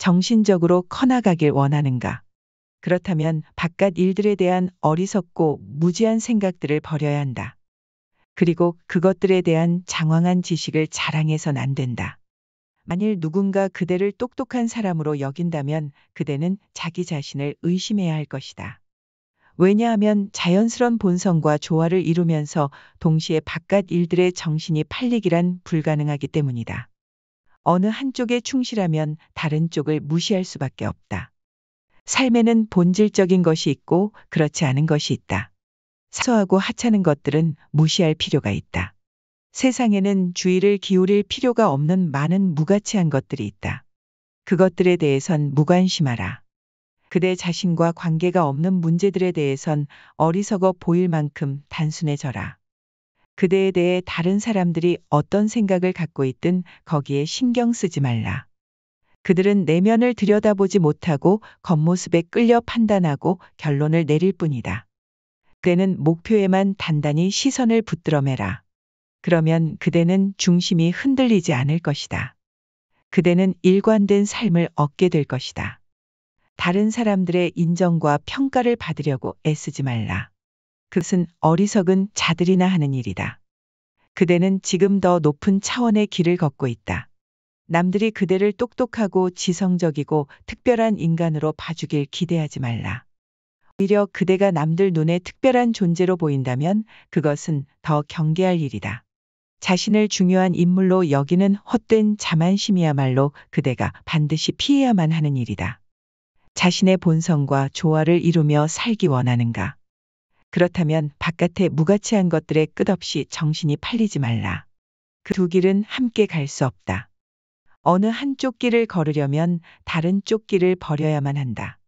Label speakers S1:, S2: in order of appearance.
S1: 정신적으로 커나가길 원하는가? 그렇다면 바깥 일들에 대한 어리석고 무지한 생각들을 버려야 한다. 그리고 그것들에 대한 장황한 지식을 자랑해선 안 된다. 만일 누군가 그대를 똑똑한 사람으로 여긴다면 그대는 자기 자신을 의심해야 할 것이다. 왜냐하면 자연스러운 본성과 조화를 이루면서 동시에 바깥 일들의 정신이 팔리기란 불가능하기 때문이다. 어느 한쪽에 충실하면 다른 쪽을 무시할 수밖에 없다. 삶에는 본질적인 것이 있고 그렇지 않은 것이 있다. 사소하고 하찮은 것들은 무시할 필요가 있다. 세상에는 주의를 기울일 필요가 없는 많은 무가치한 것들이 있다. 그것들에 대해선 무관심하라. 그대 자신과 관계가 없는 문제들에 대해선 어리석어 보일 만큼 단순해져라. 그대에 대해 다른 사람들이 어떤 생각을 갖고 있든 거기에 신경 쓰지 말라. 그들은 내면을 들여다보지 못하고 겉모습에 끌려 판단하고 결론을 내릴 뿐이다. 그대는 목표에만 단단히 시선을 붙들어매라. 그러면 그대는 중심이 흔들리지 않을 것이다. 그대는 일관된 삶을 얻게 될 것이다. 다른 사람들의 인정과 평가를 받으려고 애쓰지 말라. 그것은 어리석은 자들이나 하는 일이다. 그대는 지금 더 높은 차원의 길을 걷고 있다. 남들이 그대를 똑똑하고 지성적이고 특별한 인간으로 봐주길 기대하지 말라. 오히려 그대가 남들 눈에 특별한 존재로 보인다면 그것은 더 경계할 일이다. 자신을 중요한 인물로 여기는 헛된 자만심이야말로 그대가 반드시 피해야만 하는 일이다. 자신의 본성과 조화를 이루며 살기 원하는가? 그렇다면 바깥에 무가치한 것들에 끝없이 정신이 팔리지 말라. 그 두 길은 함께 갈 수 없다. 어느 한쪽 길을 걸으려면 다른 쪽 길을 버려야만 한다.